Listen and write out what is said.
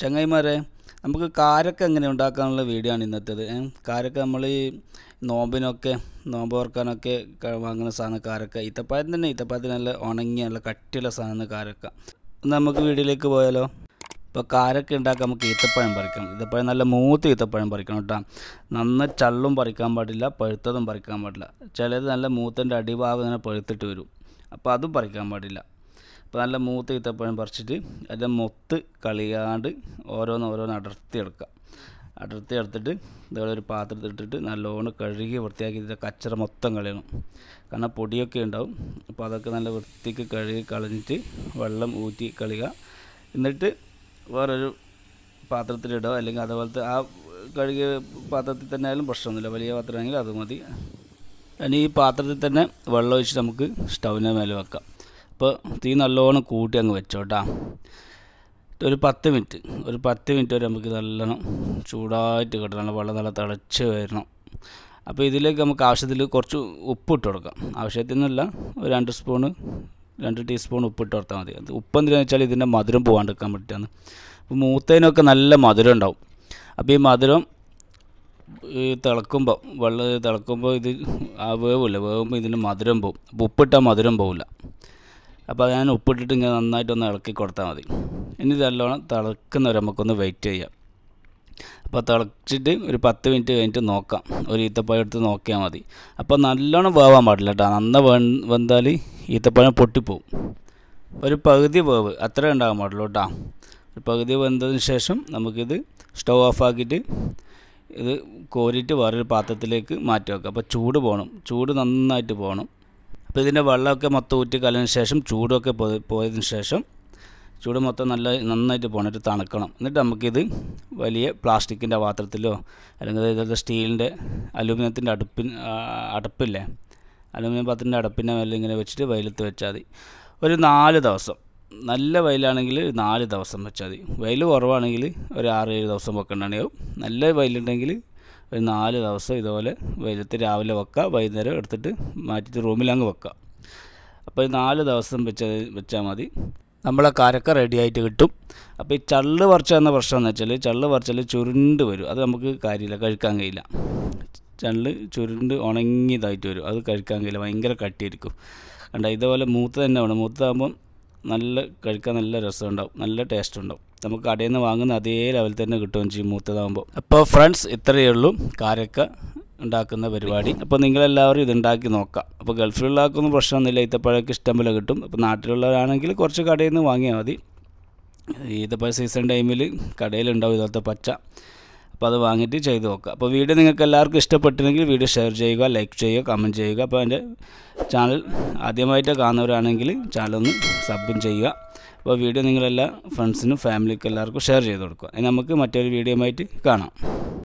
ചങ്ങായിമാരെ നമുക്ക് കാരക്ക എങ്ങനെ ഉണ്ടാക്കാനുള്ള വീഡിയോ ആണ് ഇന്നത്തേത് കാരക്ക നമ്മൾ ഈ നോമ്പിനൊക്കെ നോമ്പ് ഓർക്കാനൊക്കെ വാങ്ങുന്ന സാധനം കാരക്ക ഈത്തപ്പായത്തിന് തന്നെ ഈത്തപ്പായത്തിന് നല്ല ഉണങ്ങിയ നല്ല കട്ടിയുള്ള സാധനം കാരക്ക നമുക്ക് വീഡിയോയിലേക്ക് പോയാലോ ഇപ്പോൾ കാരക്ക ഉണ്ടാക്കാൻ നമുക്ക് ഈത്തപ്പഴം പറിക്കണം ഈത്തപ്പഴം നല്ല മൂത്ത് ഈത്തപ്പഴം പറിക്കണം കേട്ടോ നന്ന ചള്ളും പറിക്കാൻ പാടില്ല പഴുത്തതും പറിക്കാൻ പാടില്ല ചിലത് നല്ല മൂത്തിൻ്റെ അടിഭാഗം ഇങ്ങനെ പഴുത്തിട്ട് വരും അപ്പോൾ അതും പറിക്കാൻ പാടില്ല അപ്പോൾ നല്ല മൂത്ത് ഈത്തപ്പഴം പറിച്ചിട്ട് അതിൻ്റെ മൊത്ത് കളിയാണ്ട് ഓരോന്ന് ഓരോന്ന് അടർത്തി എടുക്കാം അടർത്തി എടുത്തിട്ട് ഇതുപോലെ ഒരു പാത്രത്തിൽ ഇട്ടിട്ട് നല്ലോണം കഴുകി വൃത്തിയാക്കി ഇതിൻ്റെ കച്ചറ മൊത്തം കളയണം കാരണം പൊടിയൊക്കെ ഉണ്ടാവും അപ്പോൾ അതൊക്കെ നല്ല വൃത്തിക്ക് കഴുകി കളഞ്ഞിട്ട് വെള്ളം ഊറ്റി കളിക എന്നിട്ട് വേറൊരു പാത്രത്തിലിടുക അല്ലെങ്കിൽ അതുപോലത്തെ ആ കഴുകിയ പാത്രത്തിൽ തന്നെ ആയാലും പ്രശ്നമൊന്നുമില്ല വലിയ പാത്രമാണെങ്കിൽ അത് മതി ഇനി ഈ പാത്രത്തിൽ തന്നെ വെള്ളം ഒഴിച്ച് നമുക്ക് സ്റ്റൗവിനെ മേലെ വെക്കാം അപ്പോൾ തീ നല്ലോണം കൂട്ടി അങ്ങ് വെച്ചോട്ടാ ഒരു പത്ത് മിനിറ്റ് ഒരു പത്ത് മിനിറ്റ് വരെ നമുക്ക് നല്ലോണം ചൂടായിട്ട് കിട്ടണം നല്ല വെള്ളം നല്ല തിളച്ച് വരണം അപ്പോൾ ഇതിലേക്ക് നമുക്ക് ആവശ്യത്തിൽ കുറച്ച് ഉപ്പ് ഇട്ട് കൊടുക്കാം നിന്നല്ല ഒരു രണ്ട് സ്പൂണ് രണ്ട് ടീസ്പൂൺ ഇട്ട് കൊടുത്താൽ മതി അത് ഉപ്പ് എന്തിനാണെന്ന് വെച്ചാൽ ഇതിൻ്റെ മധുരം പോകാണ്ടിരിക്കാൻ വേണ്ടിയിട്ടാണ് അപ്പോൾ മൂത്തതിനൊക്കെ നല്ല മധുരം ഉണ്ടാവും അപ്പോൾ ഈ മധുരം ഈ തിളക്കുമ്പോൾ വെള്ളം തിളക്കുമ്പോൾ ഇത് ആ വേവില്ല വേവുമ്പോൾ ഇതിന് മധുരം പോവും ഉപ്പിട്ടാൽ മധുരം പോവില്ല അപ്പോൾ അത് ഞാൻ ഉപ്പിട്ടിട്ട് ഇങ്ങനെ നന്നായിട്ടൊന്ന് ഇളക്കി കൊടുത്താൽ മതി ഇനി നല്ലോണം തിളക്കുന്നവരെ നമുക്കൊന്ന് വെയിറ്റ് ചെയ്യാം അപ്പോൾ തിളച്ചിട്ട് ഒരു പത്ത് മിനിറ്റ് കഴിഞ്ഞിട്ട് നോക്കാം ഒരു ഈത്തപ്പഴം എടുത്ത് നോക്കിയാൽ മതി അപ്പോൾ നല്ലോണം വേവാൻ പാടില്ല കേട്ടോ നന്ന വെന്താൽ ഈത്തപ്പഴം പൊട്ടിപ്പോവും ഒരു പകുതി വേവ് അത്രേ ഉണ്ടാകാൻ പാടുള്ളൂ കേട്ടോ ഒരു പകുതി വെന്തതിന് ശേഷം നമുക്കിത് സ്റ്റവ് ഓഫാക്കിയിട്ട് ഇത് കോരിയിട്ട് വേറൊരു പാത്രത്തിലേക്ക് മാറ്റി വെക്കുക അപ്പോൾ ചൂട് പോകണം ചൂട് നന്നായിട്ട് പോകണം അപ്പോൾ ഇതിൻ്റെ വെള്ളമൊക്കെ മൊത്തം ഊറ്റി കലിന് ശേഷം ചൂടൊക്കെ പോയതിന് ശേഷം ചൂട് മൊത്തം നല്ല നന്നായിട്ട് പോകണം തണുക്കണം എന്നിട്ട് നമുക്കിത് വലിയ പ്ലാസ്റ്റിക്കിൻ്റെ പാത്രത്തിലോ അല്ലെങ്കിൽ ഇതേപോലത്തെ സ്റ്റീലിൻ്റെ അലൂമിനിയത്തിൻ്റെ അടുപ്പിന് അടപ്പില്ലേ അലൂമിനിയം പാത്രത്തിൻ്റെ അടപ്പിൻ്റെ മേലെ ഇങ്ങനെ വെച്ചിട്ട് വെയിലത്ത് വെച്ചാൽ മതി ഒരു നാല് ദിവസം നല്ല വെയിലാണെങ്കിൽ നാല് ദിവസം വെച്ചാൽ മതി വെയിൽ കുറവാണെങ്കിൽ ഒരു ആറ് ഏഴ് ദിവസം വെക്കേണ്ടതാണെങ്കിൽ നല്ല വെയിലുണ്ടെങ്കിൽ ഒരു നാല് ദിവസം ഇതുപോലെ വെയിലത്ത് രാവിലെ വെക്കുക വൈകുന്നേരം എടുത്തിട്ട് മാറ്റിയിട്ട് റൂമിലങ്ങ് വെക്കുക അപ്പോൾ ഈ നാല് ദിവസം വെച്ച വെച്ചാൽ മതി നമ്മളെ കാരക്ക റെഡിയായിട്ട് കിട്ടും അപ്പോൾ ഈ ചള്ള് പറിച്ച എന്ന പ്രശ്നം എന്ന് വെച്ചാൽ ചള്ള് പറിച്ചാൽ ചുരുണ്ട് വരും അത് നമുക്ക് കാര്യമില്ല കഴിക്കാൻ കഴിയില്ല ചള്ള് ചുരുണ്ട് ഉണങ്ങിയതായിട്ട് വരും അത് കഴിക്കാൻ കഴിയില്ല ഭയങ്കര കട്ടിയിരിക്കും കണ്ട ഇതുപോലെ മൂത്ത് തന്നെ വേണം മൂത്താകുമ്പം നല്ല കഴിക്കാൻ നല്ല രസമുണ്ടാവും നല്ല ടേസ്റ്റ് ഉണ്ടാവും നമുക്ക് കടയിൽ നിന്ന് വാങ്ങുന്ന അതേ ലെവൽ തന്നെ കിട്ടും ജി മൂത്തതാകുമ്പോൾ അപ്പോൾ ഫ്രണ്ട്സ് ഇത്രയേ ഉള്ളൂ കാരക്ക ഉണ്ടാക്കുന്ന പരിപാടി അപ്പോൾ നിങ്ങളെല്ലാവരും ഇതുണ്ടാക്കി നോക്കാം അപ്പോൾ ഗൾഫിലുള്ളവർക്കൊന്നും പ്രശ്നമൊന്നുമില്ല ഈത്തപ്പഴമൊക്കെ ഇഷ്ടം പോലെ കിട്ടും അപ്പോൾ നാട്ടിലുള്ളവരാണെങ്കിൽ കുറച്ച് കടയിൽ നിന്ന് വാങ്ങിയാൽ മതി ഈത്തപ്പഴ സീസൺ ടൈമിൽ കടയിലുണ്ടാവും ഇതുപോലത്തെ പച്ച അപ്പോൾ അത് വാങ്ങിയിട്ട് ചെയ്ത് നോക്കുക അപ്പോൾ വീഡിയോ നിങ്ങൾക്ക് എല്ലാവർക്കും ഇഷ്ടപ്പെട്ടിരുന്നെങ്കിൽ വീഡിയോ ഷെയർ ചെയ്യുക ലൈക്ക് ചെയ്യുക കമൻറ്റ് ചെയ്യുക അപ്പോൾ എൻ്റെ ചാനൽ ആദ്യമായിട്ട് കാണുന്നവരാണെങ്കിൽ ചാനലൊന്ന് സബും ചെയ്യുക അപ്പോൾ വീഡിയോ നിങ്ങളെല്ലാ ഫ്രണ്ട്സിനും ഫാമിലിക്കും എല്ലാവർക്കും ഷെയർ ചെയ്ത് കൊടുക്കുക നമുക്ക് മറ്റൊരു ആയിട്ട് കാണാം